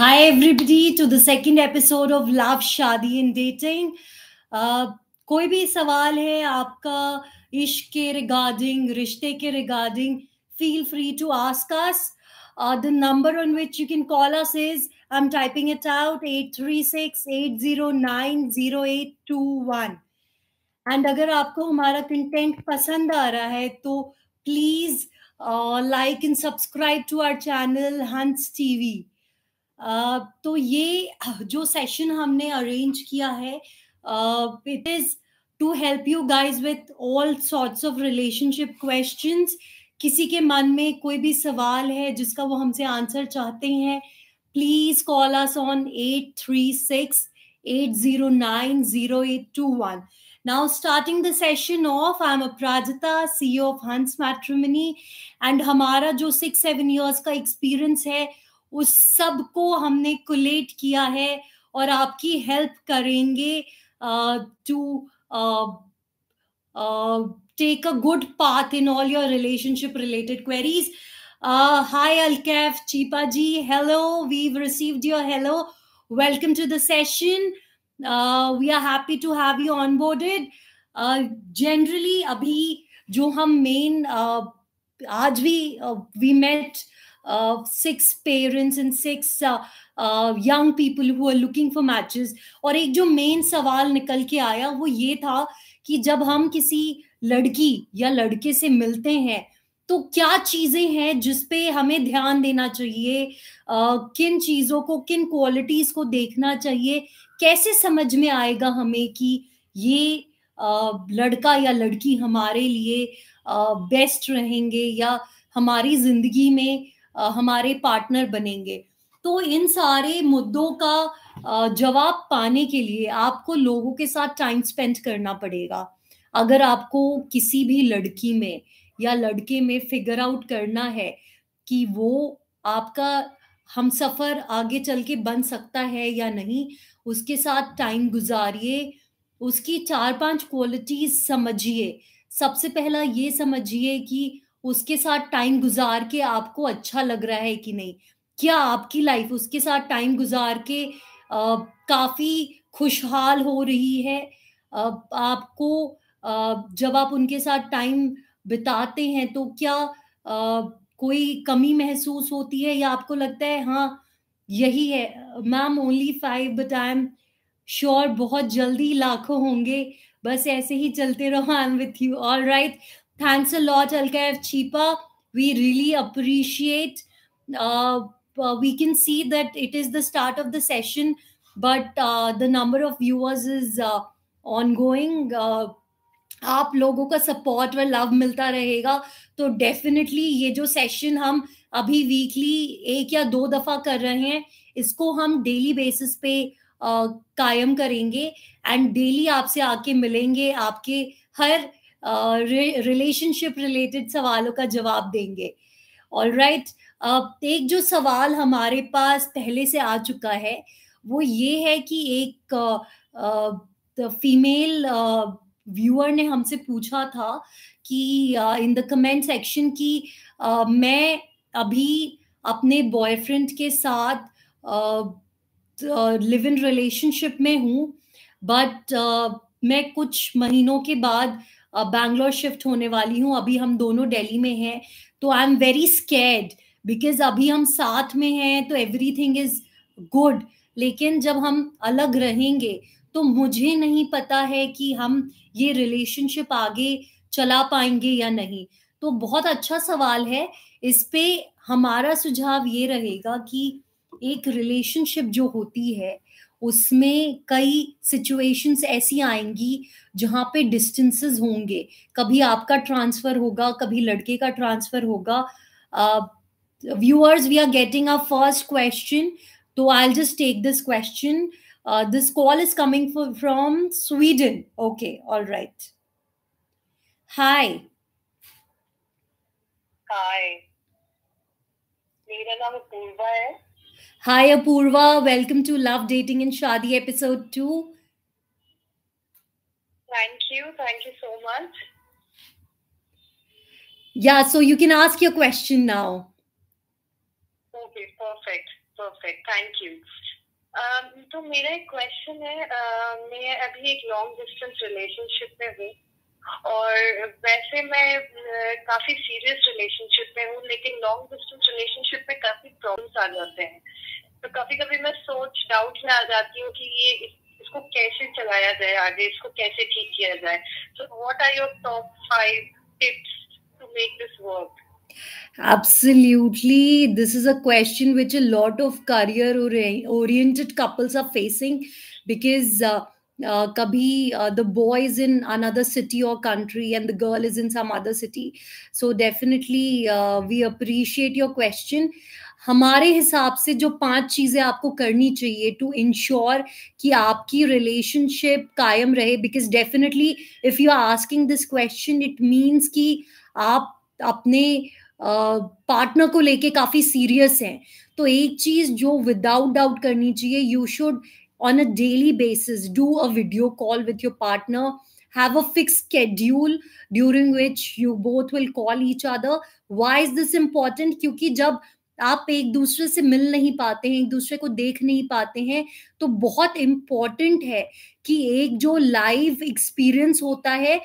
Hi, everybody, to the second episode of Love, Shadi and Dating. Uh, कोई भी सवाल है आपका इश्क के रिगार्डिंग रिश्ते के regarding feel free to ask us the number on which you can call us is I'm typing it out 836-809-0821 and अगर आपको हमारा कंटेंट पसंद आ रहा है तो please like and subscribe to our channel Hans TV तो ये जो सेशन हमने अरेंज किया है it is to help you guys with all sorts of relationship question किसी के मन में कोई भी सवाल है जिसका वो हमसे आंसर चाहते हैं please call us on eight three six eight zero nine zero eight two one now starting the session of I am Aparajita C of Hans matrimony and हमारा जो सिक्स सेवन ईयर्स का एक्सपीरियंस है उस सब को हमने कुलेट किया है और आपकी हेल्प करेंगे to take a good path in all your relationship related queries hi अलकैफ चीपा ji hello we received your hello welcome to the session we are happy to have you onboarded generally अभी जो हम मेन uh, आज भी we met uh, uh, six parents and six uh, uh, young people who are looking for matches और एक जो main सवाल निकल के आया वो ये था कि जब हम किसी लड़की या लड़के से मिलते हैं तो क्या चीजें हैं जिसपे हमें ध्यान देना चाहिए uh, किन चीजों को किन क्वालिटीज को देखना चाहिए कैसे समझ में आएगा हमें कि ये uh, लड़का या लड़की हमारे लिए बेस्ट uh, रहेंगे या हमारी जिंदगी में हमारे पार्टनर बनेंगे तो इन सारे मुद्दों का जवाब पाने के लिए आपको लोगों के साथ टाइम स्पेंड करना पड़ेगा अगर आपको किसी भी लड़की में या लड़के में फिगर आउट करना है कि वो आपका हम सफर आगे चल के बन सकता है या नहीं उसके साथ टाइम गुजारिए उसकी चार पांच क्वालिटीज समझिए सबसे पहला ये समझिए कि उसके साथ टाइम गुजार के आपको अच्छा लग रहा है कि नहीं क्या आपकी लाइफ उसके साथ टाइम गुजार के आ, काफी खुशहाल हो रही है आ, आपको आ, जब आप उनके साथ टाइम बिताते हैं तो क्या आ, कोई कमी महसूस होती है या आपको लगता है हाँ यही है ma'am only five but I am sure बहुत जल्दी लाखों होंगे बस ऐसे ही चलते रहो I am with you all right Thanks a lot, Alkaev Chipa. We really appreciate. Uh, uh, we can see that it is the start of the session, but uh, the number of viewers is uh, ongoing. Uh, आप लोगों का support व love मिलता रहेगा तो definitely ये जो session हम अभी वीकली एक या दो दफा कर रहे हैं इसको हम डेली बेसिस पे कायम करेंगे एंड डेली आपसे आके मिलेंगे आपके हर रिलेशनशिप रिलेटेड सवालों का जवाब देंगे ऑल राइट right. एक जो सवाल हमारे पास पहले से आ चुका है वो ये है कि एक फीमेल व्यूअर ने हमसे पूछा था कि इन द कमेंट सेक्शन की मैं अभी अपने बॉयफ्रेंड के साथ लिव इन रिलेशनशिप में हूँ बट uh, मैं कुछ महीनों के बाद uh, बैंगलोर शिफ्ट होने वाली हूँ अभी हम दोनों दिल्ली में हैं तो I am very scared because अभी हम साथ में हैं तो एवरी थिंग इज गुड लेकिन जब हम अलग रहेंगे तो मुझे नहीं पता है कि हम ये रिलेशनशिप आगे चला पाएंगे या नहीं तो बहुत अच्छा सवाल है इस पे हमारा सुझाव ये रहेगा कि एक रिलेशनशिप जो होती है उसमें कई सिचुएशंस ऐसी आएंगी जहां पे डिस्टेंसेस होंगे कभी आपका ट्रांसफर होगा कभी लड़के का ट्रांसफर होगा viewers we are getting a first question तो I just take this question this call is coming from Sweden okay all right hi hi मेरा नाम पूर्वा है Hi, Apurva. Welcome to Love Dating and Shadi episode 2. Thank you. Thank you so much. Yeah, so you can ask your question now. Okay, perfect. Perfect. Thank you. Um, तो मेरा एक question है uh, मैं अभी एक long distance relationship में हूँ और वैसे मैं काफी सीरियस रिलेशनशिप में हूँ लेकिन लॉन्ग डिस्टेंस रिलेशनशिप में काफी प्रॉब्लम्स आ जाते हैं तो कभी कभी मैं सोच डाउट में आ जाती हूँ कि ये इसको कैसे चलाया जाए आगे इसको कैसे ठीक किया जाए so what are your top five tips to make this work Absolutely. This is a question which a lot of career oriented couples are facing because uh, uh, kabhi uh, the boy is in another city or country and the girl is in some other city. So, definitely, uh, we appreciate your question. हमारे हिसाब से जो पांच चीजें आपको करनी चाहिए to ensure कि आपकी रिलेशनशिप कायम रहे because definitely if you are asking this question it means कि आप अपने पार्टनर uh, को लेके काफी सीरियस हैं तो एक चीज जो विदाउट डाउट करनी चाहिए you should on a daily basis do a video call with your partner have a fix schedule during which you both will call each other why is this important क्योंकि जब आप एक दूसरे से मिल नहीं पाते हैं एक दूसरे को देख नहीं पाते हैं तो बहुत इम्पॉर्टेंट है कि एक जो लाइव एक्सपीरियंस होता है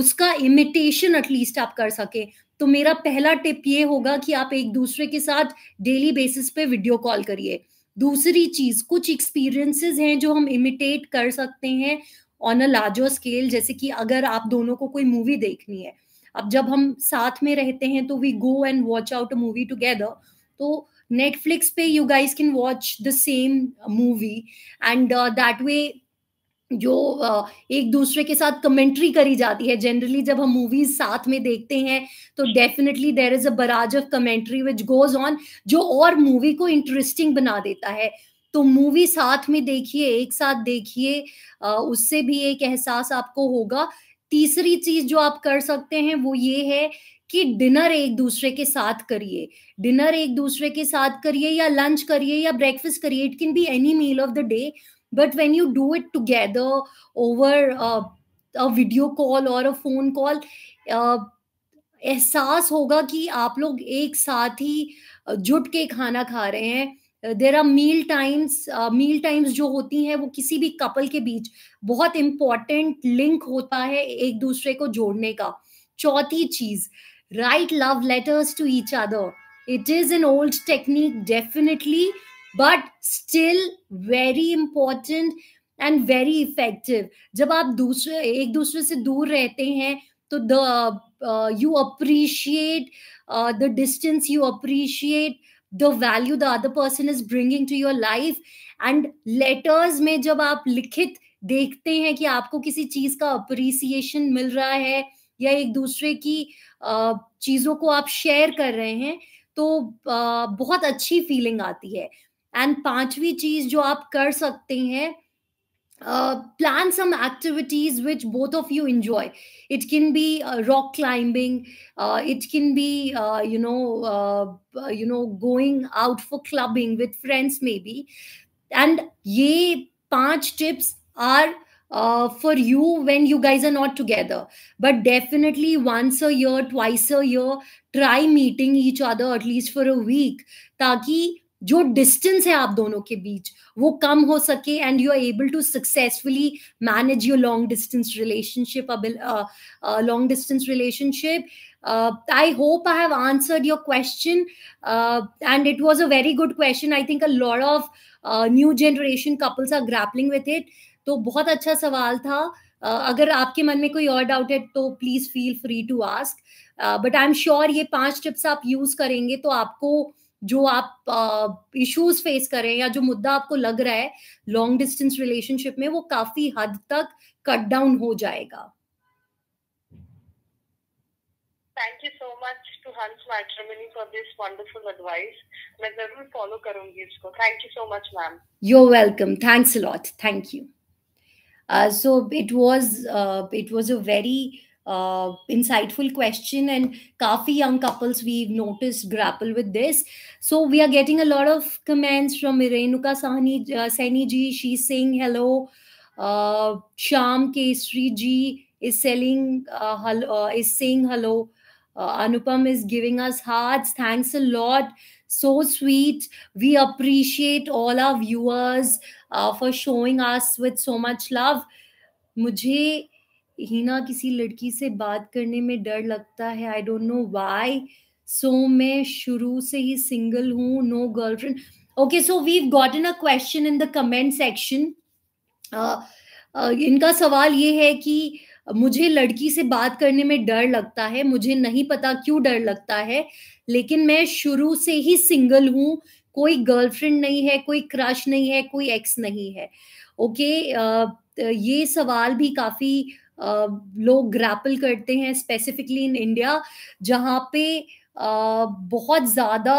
उसका इमिटेशन एटलीस्ट आप कर सके तो मेरा पहला टिप ये होगा कि आप एक दूसरे के साथ डेली बेसिस पे वीडियो कॉल करिए दूसरी चीज कुछ एक्सपीरियंसेस हैं जो हम इमिटेट कर सकते हैं ऑन अ लार्जर स्केल जैसे कि अगर आप दोनों को कोई मूवी देखनी है अब जब हम साथ में रहते हैं तो we go and watch out a movie together तो नेटफ्लिक्स पे you guys can watch the same movie and that way जो uh, एक दूसरे के साथ कमेंट्री करी जाती है जनरली जब हम मूवीज साथ में देखते हैं तो definitely there is a barrage of commentary which goes on जो और मूवी को इंटरेस्टिंग बना देता है तो मूवी साथ में देखिए एक साथ देखिए uh, उससे भी एक एहसास आपको होगा तीसरी चीज जो आप कर सकते हैं वो ये है कि डिनर एक दूसरे के साथ करिए डिनर एक दूसरे के साथ करिए या लंच करिए या ब्रेकफास्ट करिए it can be any meal of the day but when you do it together over a video call और अ फोन कॉल एहसास होगा कि आप लोग एक साथ ही जुट के खाना खा रहे हैं there are meal times meal times जो होती हैं वो किसी भी कपल के बीच बहुत इम्पॉर्टेंट लिंक होता है एक दूसरे को जोड़ने का चौथी चीज write love letters to each other. It is an old technique, definitely, but still very important and very effective. जब आप दूसरे एक दूसरे से दूर रहते हैं तो the you appreciate the distance you appreciate the value the other person is bringing to your life and letters में जब आप लिखित देखते हैं कि आपको किसी चीज का अप्रिसिएशन मिल रहा है या एक दूसरे की चीजों को आप शेयर कर रहे हैं तो बहुत अच्छी फीलिंग आती है एंड पांचवी चीज जो आप कर सकते हैं plan some activities which both of you enjoy it can be rock climbing it can be you know you know going out for clubbing with friends may be and ये पांच टिप्स are uh, for you when you guys are not together. But definitely once a year, twice a year, try meeting each other at least for a week. ताकि जो distance है आप दोनों के बीच वो कम and you are able to successfully manage your long-distance relationship. Distance relationship long distance relationship. Uh, I hope I have answered your question. Uh, and it was a very good question. I think a lot of uh, new generation couples are grappling with it. तो बहुत अच्छा सवाल था अगर आपके मन में कोई और डाउट है तो please feel free to ask but I am sure ये पांच टिप्स आप यूज करेंगे तो आपको जो आप इश्यूज uh, फेस करें या जो मुद्दा आपको लग रहा है लॉन्ग डिस्टेंस रिलेशनशिप में वो काफी हद तक कट डाउन हो जाएगा thank you so much to Hans matrimony for this wonderful advice मैं जरूर फॉलो करूंगी इसको thank you so much ma'am you welcome thanks lot thank you Uh, so it was uh, it was a very uh, insightful question, and kafi young couples we've noticed grapple with this. So we are getting a lot of comments from Irenuka Sahni uh, Saini ji. She's saying hello. Uh, Sham Kesri ji is selling hello, uh, uh, is saying hello. Uh, Anupam is giving us hearts. Thanks a lot. so sweet. We appreciate all our viewers uh, for showing us with so much love. मुझे हिना किसी लड़की से बात करने में डर लगता है I don't know why so मैं शुरू से ही सिंगल हूँ no girlfriend okay so we got in a question in the comment section इनका सवाल ये है कि मुझे लड़की से बात करने में डर लगता है मुझे नहीं पता क्यों डर लगता है लेकिन मैं शुरू से ही सिंगल हूँ कोई गर्लफ्रेंड नहीं है कोई क्रश नहीं है कोई एक्स नहीं है ओके okay, ये सवाल भी काफी लोग ग्रैपल करते हैं स्पेसिफिकली इन इंडिया जहाँ पे बहुत ज़्यादा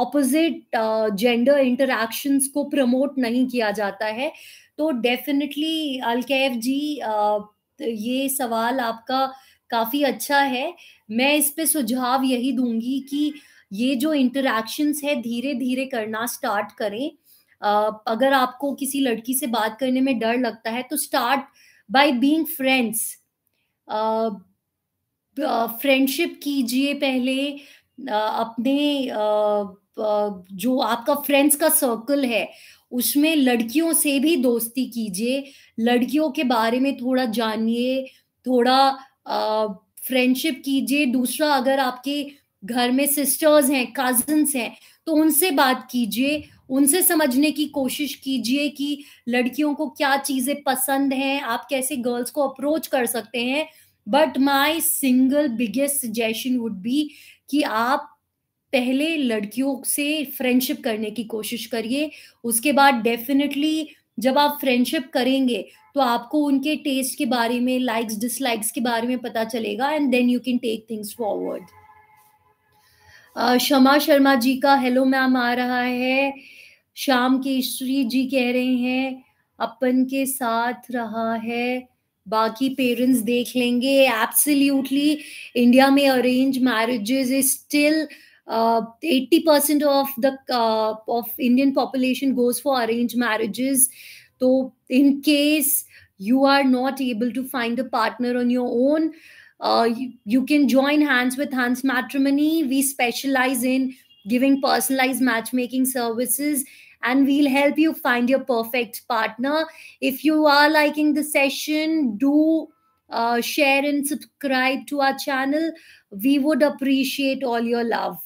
ऑपोजिट जेंडर इंटरक्शन को प्रमोट नहीं किया जाता है तो डेफिनेटली अलकैफ जी uh, ये सवाल आपका काफ़ी अच्छा है मैं इस पे सुझाव यही दूंगी कि ये जो इंटरेक्शंस है धीरे धीरे करना स्टार्ट करें अगर आपको किसी लड़की से बात करने में डर लगता है तो start by being friends friendship कीजिए पहले अपने जो आपका फ्रेंड्स का सर्कल है उसमें लड़कियों से भी दोस्ती कीजिए लड़कियों के बारे में थोड़ा जानिए थोड़ा फ्रेंडशिप कीजिए दूसरा अगर आपके घर में सिस्टर्स हैं कजन्स हैं तो उनसे बात कीजिए उनसे समझने की कोशिश कीजिए कि लड़कियों को क्या चीज़ें पसंद हैं आप कैसे गर्ल्स को अप्रोच कर सकते हैं but my single biggest suggestion would be कि आप पहले लड़कियों से फ्रेंडशिप करने की कोशिश करिए उसके बाद डेफिनेटली जब आप फ्रेंडशिप करेंगे तो आपको उनके टेस्ट के बारे में लाइक्स डिसलाइक्स के बारे में पता चलेगा and then you can take things forward Shama Sharma ji का हेलो मैम आ रहा है श्याम केशरी जी कह रहे हैं अपन के साथ रहा है बाकी पेरेंट्स देख लेंगे एब्सोल्युटली इंडिया में arrange marriages is still 80% uh, of the uh, of Indian population goes for arranged marriages. So in case you are not able to find a partner on your own, uh, you, you can join hands with Hans Matrimony. We specialize in giving personalized matchmaking services and we'll help you find your perfect partner. If you are liking the session, do uh, share and subscribe to our channel. We would appreciate all your love.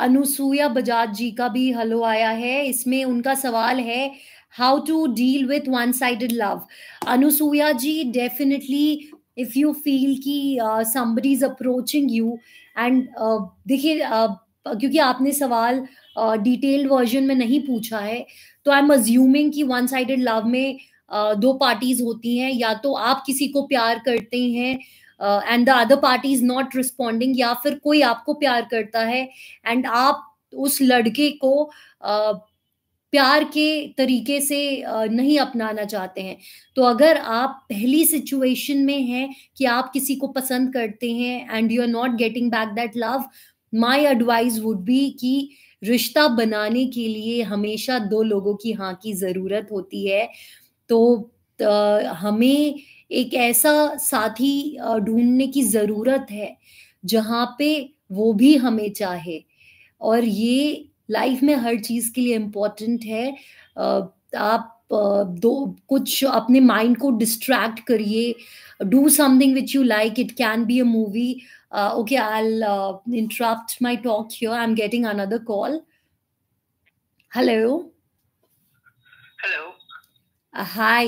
Anusuya Bajaj ji का भी hello आया है इसमें उनका सवाल है how to deal with one sided love Anusuya ji definitely if you feel कि somebody is approaching you and देखिए क्योंकि आपने सवाल डिटेल्ड uh, वर्जन में नहीं पूछा है तो आई एम अज्यूमिंग कि वन साइडेड लव में uh, दो पार्टीज होती हैं या तो आप किसी को प्यार करते हैं and the other party is not responding या फिर कोई आपको प्यार करता है एंड आप उस लड़के को uh, प्यार के तरीके से uh, नहीं अपनाना चाहते हैं तो अगर आप पहली सिचुएशन में हैं कि आप किसी को पसंद करते हैं and you are not getting back that love my advice would be कि रिश्ता बनाने के लिए हमेशा दो लोगों की हाँ की ज़रूरत होती है तो uh, हमें एक ऐसा साथी ढूंढने की ज़रूरत है जहाँ पे वो भी हमें चाहे और ये लाइफ में हर चीज़ के लिए इम्पोर्टेंट है आप दो कुछ अपने माइंड को डिस्ट्रैक्ट करिए do something which you like it can be a movie okay I interrupt my talk here I am getting another call hello hello Uh, hi,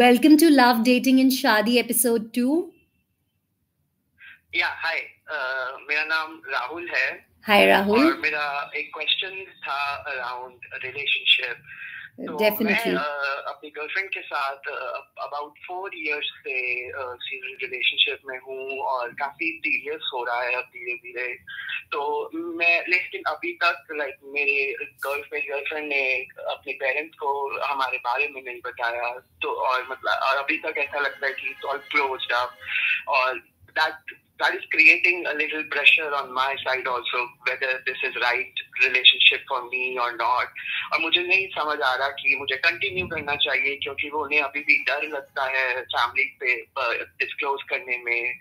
welcome to love dating in Shaadi episode to या हाय मेरा नाम राहुल है हाय राहुल मेरा एक question था around relationship definitely तो Definitely. मैं अपनी गर्लफ्रेंड के साथ अबाउट फोर इयर्स से सीरियस रिलेशनशिप में हूँ और काफी सीरियस हो रहा है अब धीरे धीरे तो मैं लेकिन अभी तक लाइक मेरे गर्लफ्रेंड गर्लफ्रेंड ने अपने पेरेंट्स को हमारे बारे में नहीं बताया तो और मतलब और अभी तक ऐसा लगता है कि इट्स ऑल क्लोज अप और that that is creating a little pressure on my side also whether this is right relationship for me or not और मुझे नहीं समझ आ रहा कि मुझे कंटिन्यू करना चाहिए क्योंकि वो उन्हें अभी भी डर लगता है फैमिली पे डिस्क्लोज करने में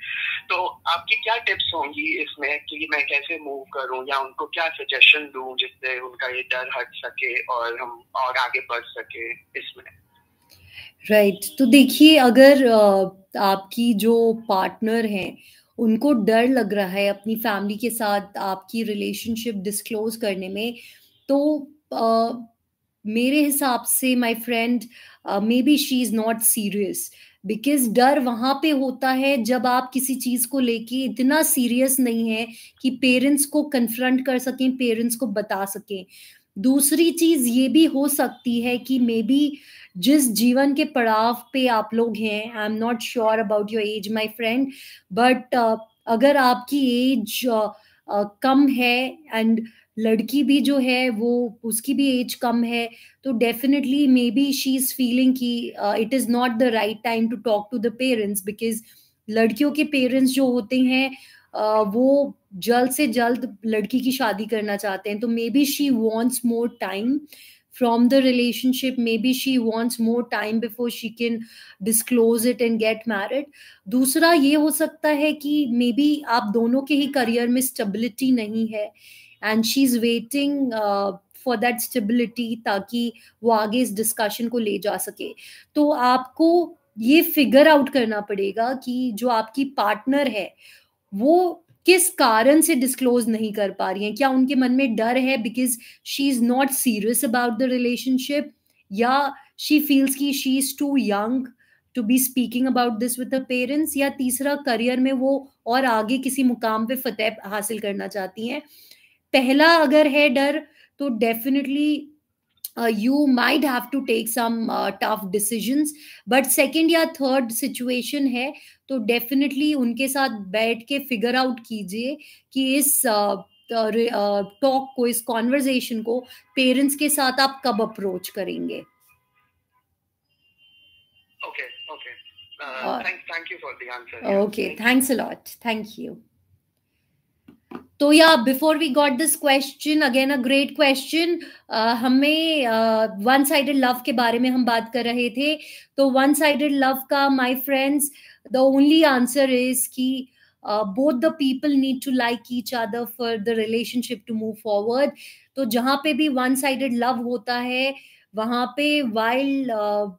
तो आपकी क्या टिप्स होंगी इसमें कि मैं कैसे मूव करूं या उनको क्या सजेशन दूं जिससे उनका ये डर हट सके और हम और आगे बढ़ सके इसमें राइट right. तो देखिए अगर आपकी जो पार्टनर हैं उनको डर लग रहा है अपनी फैमिली के साथ आपकी रिलेशनशिप डिस्क्लोज करने में तो आ, मेरे हिसाब से my friend may be she is not serious because डर वहाँ पे होता है जब आप किसी चीज़ को लेके इतना सीरियस नहीं है कि पेरेंट्स को कन्फ्रंट कर सकें पेरेंट्स को बता सकें दूसरी चीज़ ये भी हो सकती है कि मे बी uh, जिस जीवन के पड़ाव पे आप लोग हैं I am not sure about your age my friend but अगर आपकी एज uh, uh, कम है एंड लड़की भी जो है वो उसकी भी एज कम है तो definitely may be she is feeling कि it is not the right time to talk to the parents because लड़कियों के पेरेंट्स जो होते हैं uh, वो जल्द से जल्द लड़की की शादी करना चाहते हैं तो may be she wants more time from the relationship maybe she wants more time before she can disclose it and get married दूसरा ये हो सकता है कि maybe आप दोनों के ही करियर में स्टेबिलिटी नहीं है and she is waiting for that stability ताकि वो आगे इस डिस्कशन को ले जा सके तो आपको ये फिगर आउट करना पड़ेगा कि जो आपकी पार्टनर है वो किस कारण से डिस्क्लोज नहीं कर पा रही हैं क्या उनके मन में डर है because she is not serious about the relationship या शी फील्स की she is too young to be speaking about this with parents या तीसरा करियर में वो और आगे किसी मुकाम पे फतेह हासिल करना चाहती हैं पहला अगर है डर तो definitely uh, you might have to take some uh, tough decisions but second या third situation है तो definitely उनके साथ बैठ के figure out कीजिए कि इस टॉक को इस कॉन्वर्जेशन को पेरेंट्स के साथ आप कब अप्रोच करेंगे okay thank you for the answer okay thanks a lot thank you तो या before we got this question again a great question हमें वन साइडेड लव के बारे में हम बात कर रहे थे तो वन साइडेड लव का my friends the only answer is कि both the people need to like each other for the relationship to move forward तो जहां पे भी वन साइडेड लव होता है वहां पे वाइल uh,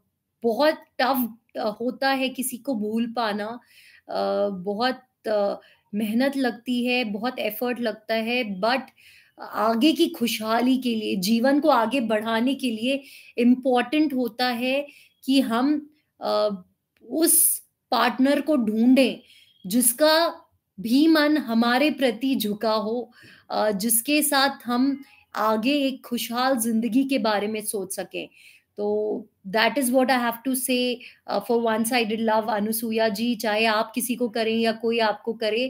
बहुत टफ uh, होता है किसी को भूल पाना uh, बहुत uh, मेहनत लगती है बहुत एफर्ट लगता है बट आगे की खुशहाली के लिए जीवन को आगे बढ़ाने के लिए इम्पॉर्टेंट होता है कि हम उस पार्टनर को ढूंढें जिसका भी मन हमारे प्रति झुका हो जिसके साथ हम आगे एक खुशहाल जिंदगी के बारे में सोच सकें तो that is what I have to say for one side love Anusuya ji चाहे आप किसी को करें या कोई आपको करे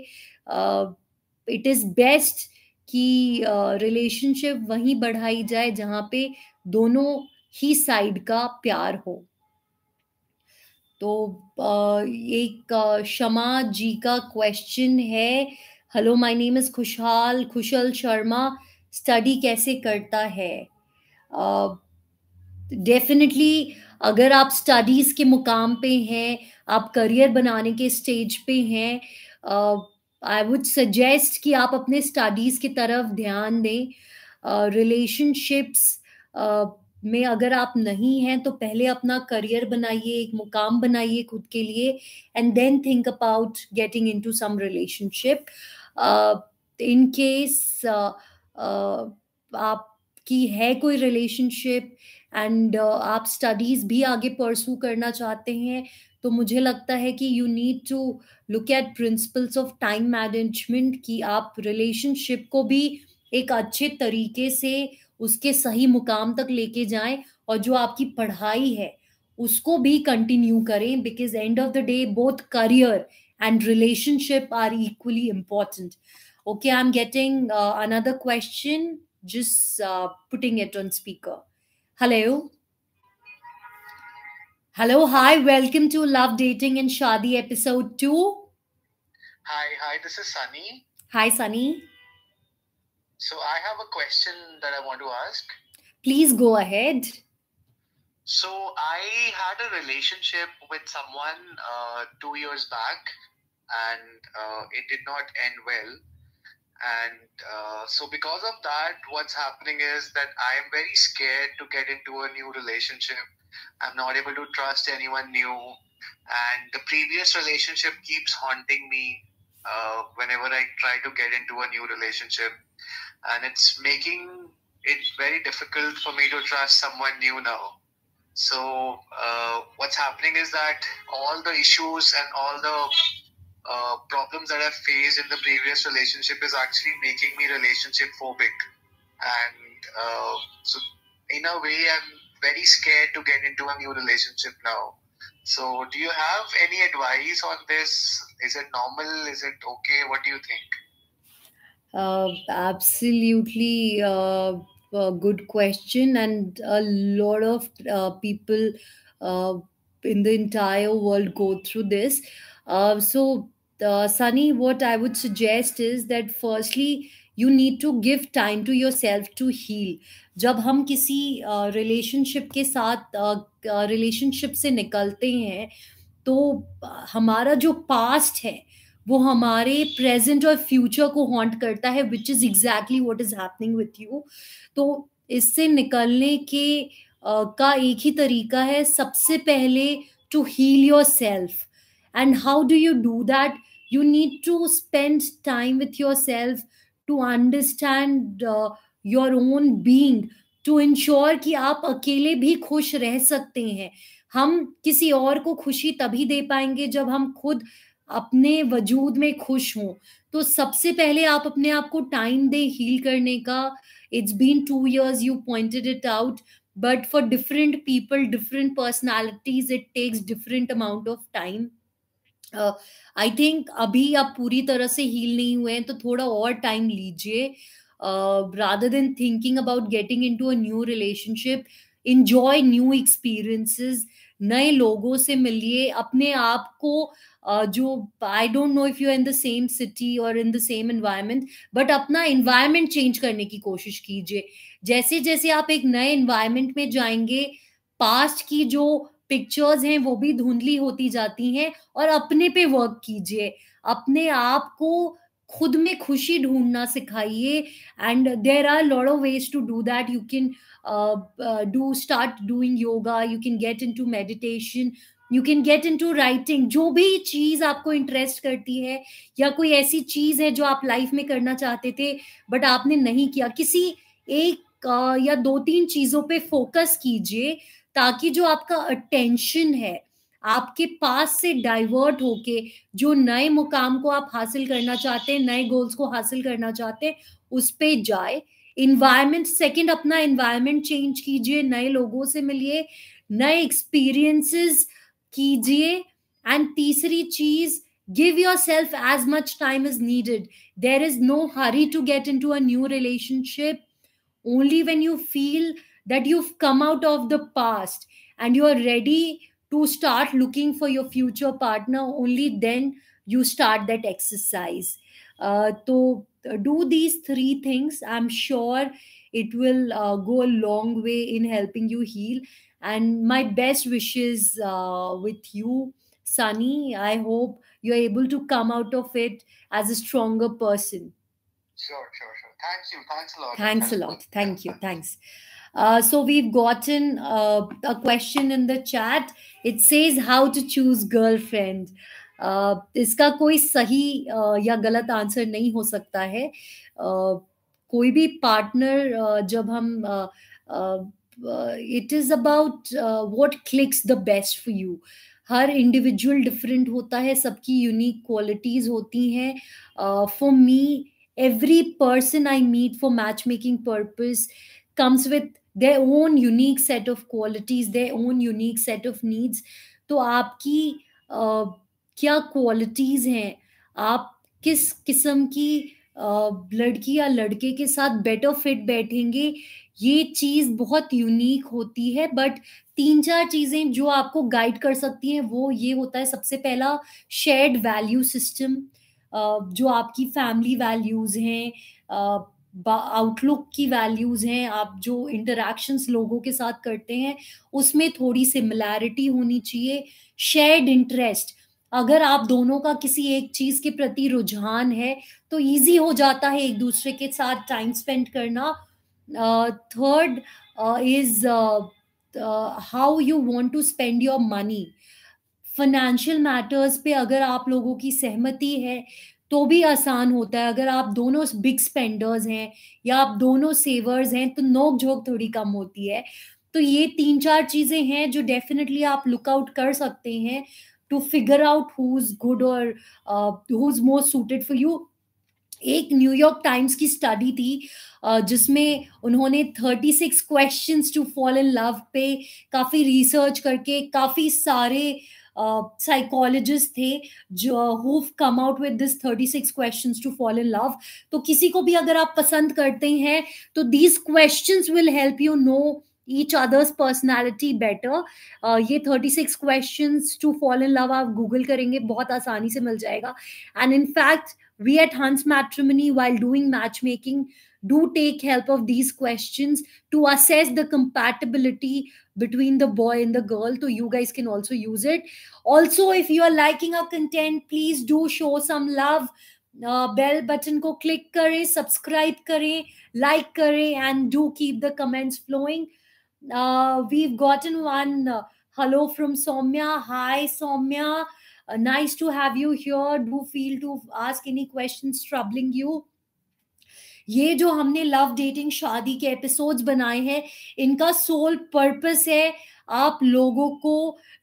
इट इज बेस्ट कि रिलेशनशिप uh, वहीं बढ़ाई जाए जहाँ पे दोनों ही साइड का प्यार हो तो uh, एक uh, शमा जी का क्वेश्चन है हेलो माय नेम इज खुशहाल खुशल शर्मा स्टडी कैसे करता है uh, डेफिनेटली अगर आप स्टडीज के मुकाम पे हैं आप करियर बनाने के स्टेज पे हैं आई वुड सजेस्ट कि आप अपने स्टडीज की तरफ ध्यान दें रिलेशनशिप्स uh, uh, में अगर आप नहीं हैं तो पहले अपना करियर बनाइए एक मुकाम बनाइए खुद के लिए and then think about getting into some relationship in case आपकी है कोई रिलेशनशिप एंड uh, आप स्टडीज़ भी आगे परसू करना चाहते हैं तो मुझे लगता है कि you need to look at principles of time management कि आप रिलेशनशिप को भी एक अच्छे तरीके से उसके सही मुकाम तक लेके जाएं और जो आपकी पढ़ाई है उसको भी कंटिन्यू करें because end of the day both career and relationship are equally important okay I am getting another question जिस putting it on speaker Hello. Hello, hi, welcome to Love Dating and Shadi episode 2. Hi, hi, this is Sunny. Hi, Sunny. So, I have a question that I want to ask. Please go ahead. So, I had a relationship with someone uh, two years back, and uh, it did not end well and uh, so, because of that, what's happening is that I'm very scared to get into a new relationship. I'm not able to trust anyone new. And the previous relationship keeps haunting me uh, whenever I try to get into a new relationship. And it's making it very difficult for me to trust someone new now. So, uh, what's happening is that all the issues and all the uh, problems that I faced in the previous relationship is actually making me relationship phobic. And uh, so, in a way, I'm very scared to get into a new relationship now. So, do you have any advice on this? Is it normal? Is it okay? What do you think? Uh, absolutely uh, a good question, and a lot of uh, people uh, in the entire world go through this. Uh, so, uh, Sunny, what I would suggest is that firstly, you need to give time to yourself to heal. जब हम किसी relationship uh, के साथ relationship uh, uh से निकलते हैं तो uh, हमारा जो पास्ट है वो हमारे प्रेजेंट और फ्यूचर को हॉन्ट करता है which is exactly what is happening with you तो इससे निकलने के uh, का एक ही तरीका है सबसे पहले to heal yourself And how do you do that? You need to spend time with yourself to understand uh, your own being, to ensure कि आप अकेले भी खुश रह सकते हैं हम किसी और को खुशी तभी दे पाएंगे जब हम खुद अपने वजूद में खुश हों तो सबसे पहले आप अपने आप को टाइम दे हील करने का it's been two years you pointed it out but for different people different personalities it takes different amount of time I uh, think अभी आप पूरी तरह से हील नहीं हुए हैं तो थोड़ा और टाइम लीजिए rather than thinking about getting in to a new relationship enjoy new experiences नए लोगों से मिलिए अपने आप को uh, जो I don't know if you in the same city और in the same environment but अपना एनवायरमेंट चेंज करने की कोशिश कीजिए जैसे जैसे आप एक नए इन्वायरमेंट में जाएंगे पास्ट की जो पिक्चर्स हैं वो भी धुंधली होती जाती हैं और अपने पे वर्क कीजिए अपने आप को खुद में खुशी ढूंढना सिखाइए and there are lot of ways to do that you can do start doing yoga you can get in to meditation you can get in to writing जो भी चीज आपको इंटरेस्ट करती है या कोई ऐसी चीज है जो आप लाइफ में करना चाहते थे बट आपने नहीं किया किसी एक uh, या दो तीन चीजों पे फोकस कीजिए ताकि जो आपका अटेंशन है आपके पास से डाइवर्ट होके जो नए मुकाम को आप हासिल करना चाहते हैं नए गोल्स को हासिल करना चाहते हैं उस पर जाए इन्वायरमेंट सेकेंड अपना इन्वायरमेंट चेंज कीजिए नए लोगों से मिलिए नए एक्सपीरियंसेस कीजिए एंड तीसरी चीज give self as much time is needed there is no hurry to get in to a new relationship only when you feel that you've come out of the past and you are ready to start looking for your future partner only then you start that exercise uh, so uh, do these three things i'm sure it will uh, go a long way in helping you heal and my best wishes uh, with you sunny i hope you're able to come out of it as a stronger person sure sure sure thank you thanks a lot thanks, thanks a lot thank you thanks Uh, so we've gotten uh, a question in the chat. It says how to choose girlfriend. Uh, इसका कोई सही uh, या गलत answer नहीं हो सकता है uh, कोई भी पार्टनर uh, जब हम uh, uh, it is about uh, what clicks the best for you हर इंडिविजुअल डिफरेंट होता है सबकी यूनिक क्वालिटीज होती हैं for me every person I meet for match making purpose comes with their own unique set of qualities their own unique set of needs तो आपकी क्या qualities हैं आप किस किस्म की लड़की या लड़के के साथ बेटर फिट बैठेंगे ये चीज़ बहुत यूनिक होती है बट तीन चार चीज़ें जो आपको गाइड कर सकती हैं वो ये होता है सबसे पहला शेयर्ड वैल्यू सिस्टम जो आपकी फैमिली वैल्यूज़ हैं आउटलुक की वैल्यूज हैं आप जो इंटरेक्शंस लोगों के साथ करते हैं उसमें थोड़ी सिमिलैरिटी होनी चाहिए शेयर्ड इंटरेस्ट अगर आप दोनों का किसी एक चीज के प्रति रुझान है तो इजी हो जाता है एक दूसरे के साथ टाइम स्पेंड करना third is how you want to spend your money financial matters पे अगर आप लोगों की सहमति है तो भी आसान होता है अगर आप दोनों बिग स्पेंडर्स हैं या आप दोनों सेवर्स हैं तो नोक झोंक थोड़ी कम होती है तो ये तीन चार चीजें हैं जो डेफिनेटली आप लुकआउट कर सकते हैं to figure out who is good और who is most suited for you एक न्यूयॉर्क टाइम्स की स्टडी थी uh, जिसमें उन्होंने 36 questions to fall in love पे काफ़ी रिसर्च करके काफ़ी सारे uh, साइकोलॉजिस्ट थे जो who come out with this six question to follow in love तो किसी को भी अगर आप पसंद करते हैं तो these question will help you know each others personality better ये thirty six question to follow in love आप गूगल करेंगे बहुत आसानी से मिल जाएगा and in fact we at Hans matrimony while doing match making do take help of these questions to assess the compatibility between the boy and the girl so you guys can also use it also if you are liking our content please do show some love uh, Bell button button click kare, subscribe kare, like like and do keep the comments flowing. Uh, we've gotten one uh, hello from Somya. Hi, Somya. Uh, nice to have you here. Do feel to ask any questions troubling you. ये जो हमने love dating शादी के episodes बनाए हैं इनका soul purpose है आप लोगों को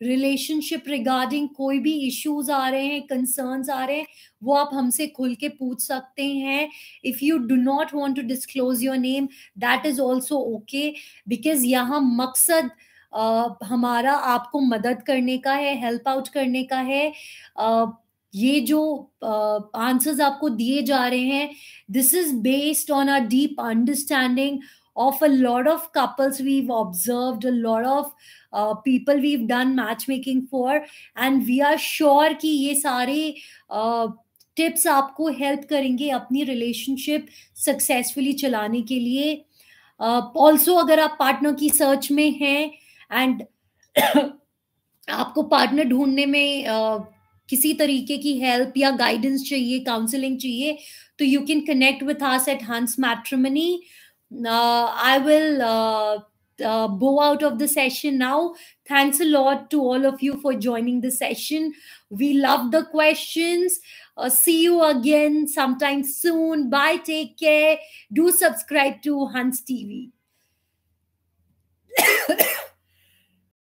रिलेशनशिप रिगार्डिंग कोई भी इश्यूज आ रहे हैं कंसर्न्स आ रहे हैं वो आप हमसे खुल के पूछ सकते हैं if you do not want to disclose your name that is also okay because यहाँ मकसद आ, हमारा आपको मदद करने का है हेल्प आउट करने का है आ, ये जो आंसर्स uh, आपको दिए जा रहे हैं this is based on a deep understanding of a lot of couples we've observe a lot of people we've done match making for and we are sure कि ये सारे टिप्स uh, आपको help करेंगे अपनी रिलेशनशिप सक्सेसफुली चलाने के लिए also uh, अगर आप पार्टनर की सर्च में हैं एंड आपको पार्टनर ढूंढने में uh, किसी तरीके की हेल्प या गाइडेंस चाहिए काउंसलिंग चाहिए तो you can connect with us at Hans matrimony I will bow out of the session now thanks a lot to all of you for joining the session we love the question see you again sometimes soon bye take care do subscribe to Hans TV Yeah.